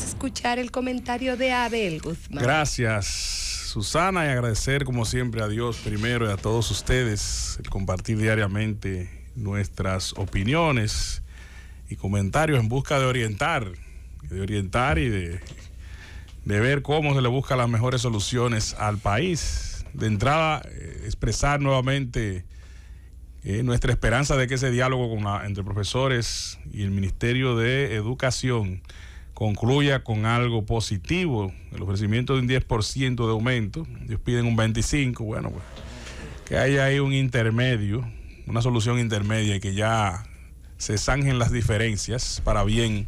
escuchar el comentario de Abel Guzmán. Gracias, Susana, y agradecer como siempre a Dios primero y a todos ustedes el compartir diariamente nuestras opiniones y comentarios en busca de orientar, de orientar y de, de ver cómo se le busca las mejores soluciones al país. De entrada, eh, expresar nuevamente eh, nuestra esperanza de que ese diálogo entre profesores y el Ministerio de Educación concluya con algo positivo, el ofrecimiento de un 10% de aumento, ellos piden un 25%, bueno, pues que haya ahí un intermedio, una solución intermedia y que ya se zanjen las diferencias para bien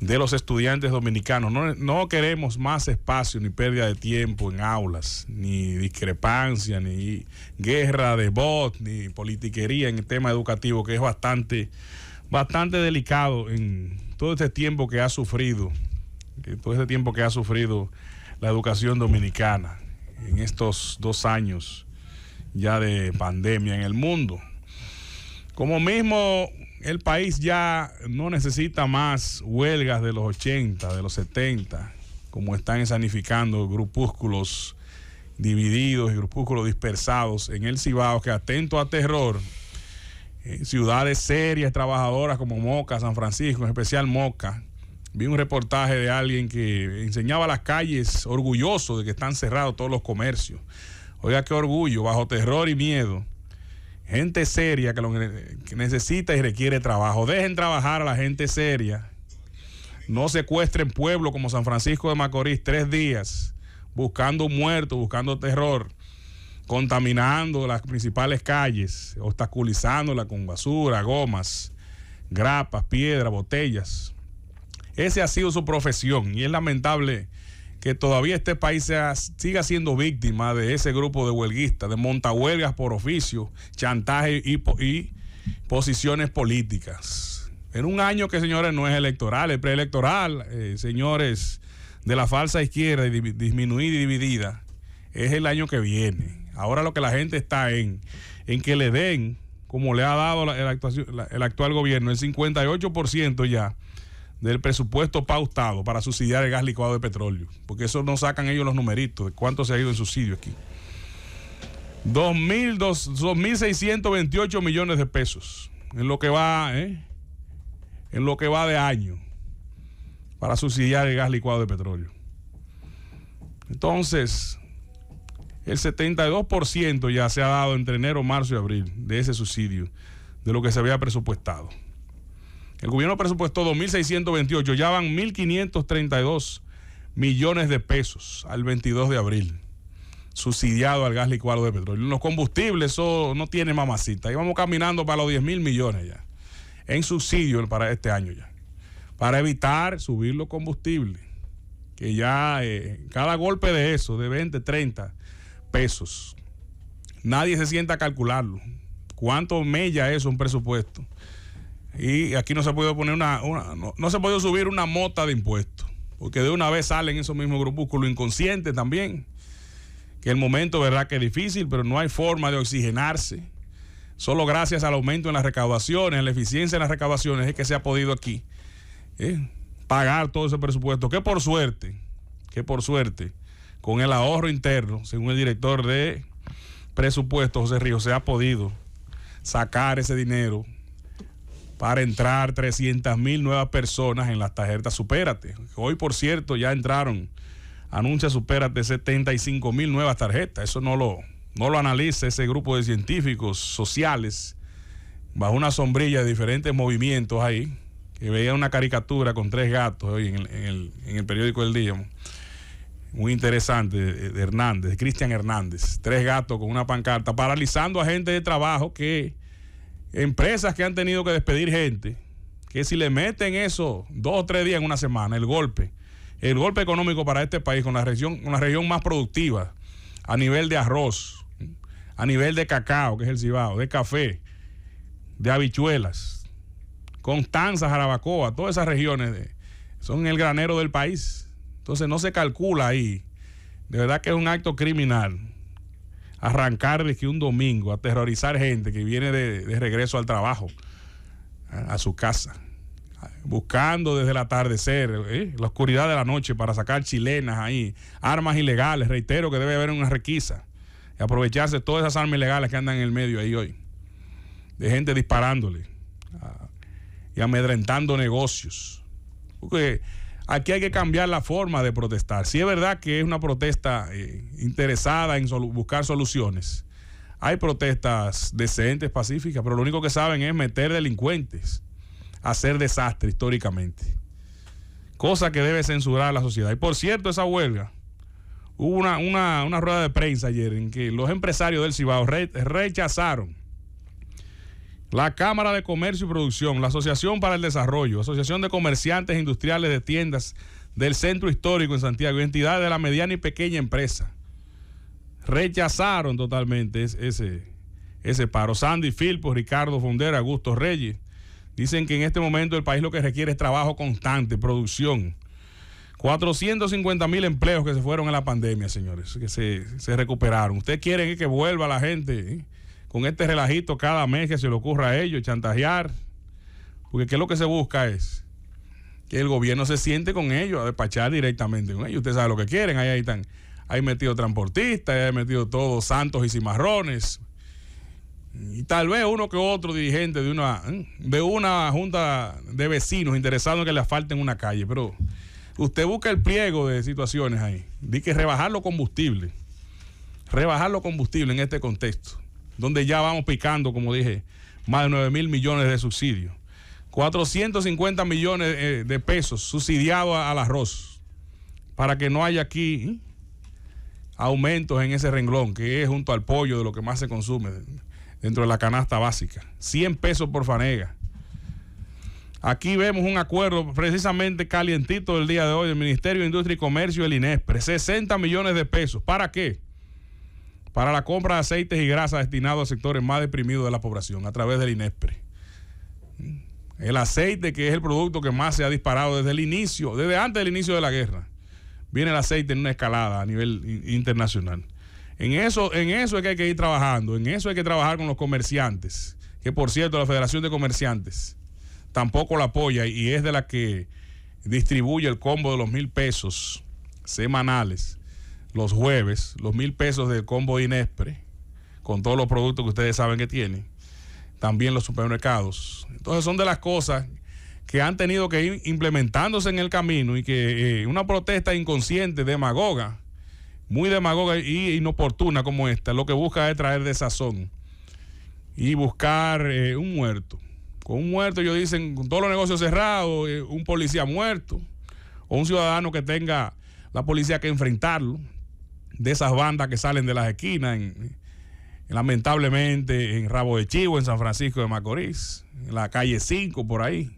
de los estudiantes dominicanos. No, queremos más espacio ni pérdida de tiempo en aulas, ni discrepancia, ni guerra de bot, ni politiquería en el tema educativo, que es bastante bastante delicado en todo este tiempo que ha sufrido, en eh, todo este tiempo que ha sufrido la educación dominicana en estos dos años ya de pandemia en el mundo. Como mismo el país ya no necesita más huelgas de los 80, de los 70, como están sanificando grupúsculos divididos y grupúsculos dispersados en el Cibao que atento a terror eh, ciudades serias, trabajadoras como Moca, San Francisco, en especial Moca. Vi un reportaje de alguien que enseñaba las calles orgulloso de que están cerrados todos los comercios. Oiga, qué orgullo, bajo terror y miedo. Gente seria que, que necesita y requiere trabajo. Dejen trabajar a la gente seria. No secuestren pueblos como San Francisco de Macorís tres días buscando muertos, buscando terror contaminando las principales calles, obstaculizándola con basura, gomas, grapas, piedras, botellas. Ese ha sido su profesión y es lamentable que todavía este país sea, siga siendo víctima de ese grupo de huelguistas, de montahuelgas por oficio, chantaje y, posiciones políticas. En un año que, señores, no es electoral, es preelectoral, eh, señores, de la falsa izquierda disminuida y dividida, es el año que viene Ahora lo que la gente está en, en que le den, como le ha dado el, actual gobierno, el 58% ya del presupuesto pautado para subsidiar el gas licuado de petróleo, porque eso no sacan ellos los numeritos de cuánto se ha ido en subsidio aquí. 2.628 millones de pesos en lo que va, ¿eh? en lo que va de año para subsidiar el gas licuado de petróleo. Entonces, el 72% ya se ha dado entre enero, marzo y abril de ese subsidio, de lo que se había presupuestado. El gobierno presupuestó 2.628, ya van 1.532 millones de pesos al 22 de abril, subsidiado al gas licuado de petróleo. Los combustibles, eso no tiene mamacita. vamos caminando para los 10.000 millones ya, en subsidio para este año ya, para evitar subir los combustibles, que ya eh, cada golpe de eso, de 20, 30 pesos. Nadie se sienta a calcularlo. ¿Cuánto mella es un presupuesto? Y aquí no se ha podido poner una, no, se subir una mota de impuestos, porque de una vez salen esos mismos grupúsculos inconscientes también, que el momento verdad que es difícil, pero no hay forma de oxigenarse. Solo gracias al aumento en las recaudaciones, en la eficiencia en las recaudaciones, es que se ha podido aquí ¿eh? pagar todo ese presupuesto, que por suerte, que por suerte, con el ahorro interno, según el director de presupuesto, José Río, se ha podido sacar ese dinero para entrar 300 mil nuevas personas en las tarjetas Supérate. Hoy, por cierto, ya entraron, anuncia Supérate 75 mil nuevas tarjetas. Eso no lo, no lo analiza ese grupo de científicos sociales bajo una sombrilla de diferentes movimientos ahí, que veía una caricatura con tres gatos hoy en el, en el periódico El Día muy interesante, eh, Hernández, Cristian Hernández, tres gatos con una pancarta, paralizando a gente de trabajo que, empresas que han tenido que despedir gente, que si le meten eso dos o tres días en una semana, el golpe, el golpe económico para este país con la región, con región más productiva a nivel de arroz, a nivel de cacao, que es el cibao, de café, de habichuelas, Constanza, Jarabacoa, todas esas regiones son el granero del país entonces no se calcula ahí. De verdad que es un acto criminal arrancarle que un domingo, aterrorizar gente que viene de, regreso al trabajo, a, su casa, buscando desde el atardecer, eh, la oscuridad de la noche para sacar chilenas ahí, armas ilegales, reitero que debe haber una requisa, y aprovecharse todas esas armas ilegales que andan en el medio ahí hoy, de gente disparándole ah, y amedrentando negocios. Porque aquí hay que cambiar la forma de protestar. Si es verdad que es una protesta eh, interesada en buscar soluciones, hay protestas decentes, pacíficas, pero lo único que saben es meter delincuentes, hacer desastre históricamente. Cosa que debe censurar la sociedad. Y por cierto, esa huelga, hubo una, rueda de prensa ayer en que los empresarios del Cibao rechazaron la Cámara de Comercio y Producción, la Asociación para el Desarrollo, Asociación de Comerciantes Industriales de Tiendas del Centro Histórico en Santiago entidad entidades de la mediana y pequeña empresa rechazaron totalmente ese, ese paro. Sandy Filpo, Ricardo Fondera, Augusto Reyes, dicen que en este momento el país lo que requiere es trabajo constante, producción. 450 mil empleos que se fueron en la pandemia, señores, que se, recuperaron. Ustedes quieren que vuelva la gente. ¿eh? con este relajito cada mes que se le ocurra a ellos, chantajear. Porque ¿qué es lo que se busca es que el gobierno se siente con ellos, a despachar directamente con ellos. Usted sabe lo que quieren, ahí, ahí están, ahí metido transportistas, ahí metido todos santos y cimarrones. Y tal vez uno que otro dirigente de una, ¿eh? de una junta de vecinos interesados en que le en una calle, pero usted busca el pliego de situaciones ahí. Dice que rebajar los combustibles, rebajar los combustibles en este contexto donde ya vamos picando, como dije, más de 9 mil millones de subsidios. 450 millones eh, de pesos subsidiados al arroz, para que no haya aquí ¿eh? aumentos en ese renglón, que es junto al pollo de lo que más se consume dentro de la canasta básica. 100 pesos por fanega. Aquí vemos un acuerdo precisamente calientito del día de hoy del Ministerio de Industria y Comercio, el INESPRE. 60 millones de pesos. ¿Para qué? para la compra de aceites y grasas destinados a sectores más deprimidos de la población a través del INESPRE. Mm. El aceite, que es el producto que más se ha disparado desde el inicio, desde antes del inicio de la guerra, viene el aceite en una escalada a nivel internacional. En eso, en eso es que hay que ir trabajando, en eso hay que trabajar con los comerciantes, que por cierto la Federación de Comerciantes tampoco la apoya y es de la que distribuye el combo de los mil pesos semanales los jueves los mil pesos del combo Inespre, con todos los productos que ustedes saben que tiene, también los supermercados. Entonces son de las cosas que han tenido que ir implementándose en el camino y que eh, una protesta inconsciente, demagoga, muy demagoga e inoportuna como esta, lo que busca es traer desazón y buscar eh, un muerto. Con un muerto, ellos dicen, con todos los negocios cerrados, eh, un policía muerto o un ciudadano que tenga la policía que enfrentarlo de esas bandas que salen de las esquinas, en, lamentablemente en Rabo de Chivo, en San Francisco de Macorís, en la calle 5 por ahí,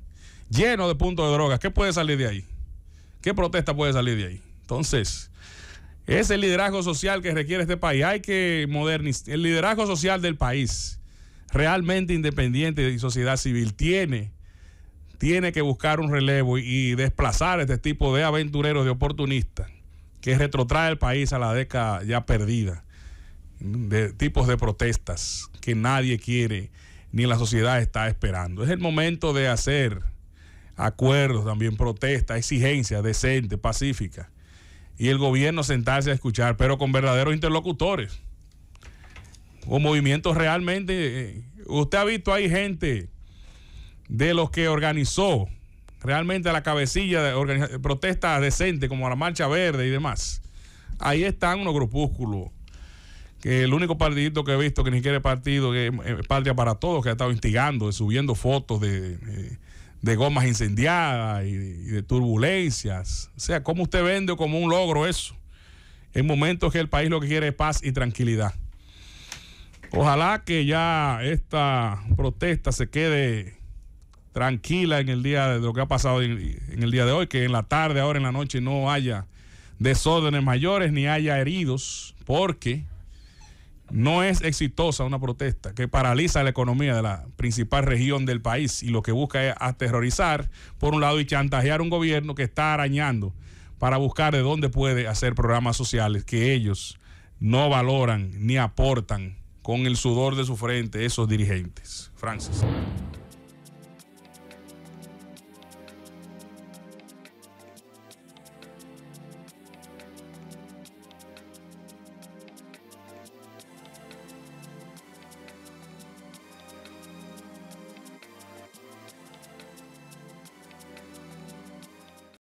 lleno de puntos de drogas. ¿Qué puede salir de ahí? ¿Qué protesta puede salir de ahí? Entonces, es el liderazgo social que requiere este país. Hay que modernizar. El liderazgo social del país, realmente independiente y sociedad civil, tiene, tiene que buscar un relevo y, y desplazar este tipo de aventureros, de oportunistas que retrotrae el país a la década ya perdida, de tipos de protestas que nadie quiere ni la sociedad está esperando. Es el momento de hacer acuerdos, también protestas, exigencias decentes, pacíficas, y el gobierno sentarse a escuchar, pero con verdaderos interlocutores, o movimientos realmente... Eh, usted ha visto ahí gente de los que organizó realmente a la cabecilla de protestas decente como la Marcha Verde y demás. Ahí están unos grupúsculos que el único partidito que he visto que ni quiere partido, que es eh, patria para todos, que ha estado instigando, eh, subiendo fotos de, eh, de gomas incendiadas y, de turbulencias. O sea, ¿cómo usted vende como un logro eso? En momentos que el país lo que quiere es paz y tranquilidad. Ojalá que ya esta protesta se quede tranquila en el día de lo que ha pasado en, el día de hoy, que en la tarde, ahora en la noche no haya desórdenes mayores ni haya heridos, porque no es exitosa una protesta que paraliza la economía de la principal región del país y lo que busca es aterrorizar, por un lado, y chantajear un gobierno que está arañando para buscar de dónde puede hacer programas sociales que ellos no valoran ni aportan con el sudor de su frente esos dirigentes. Francis.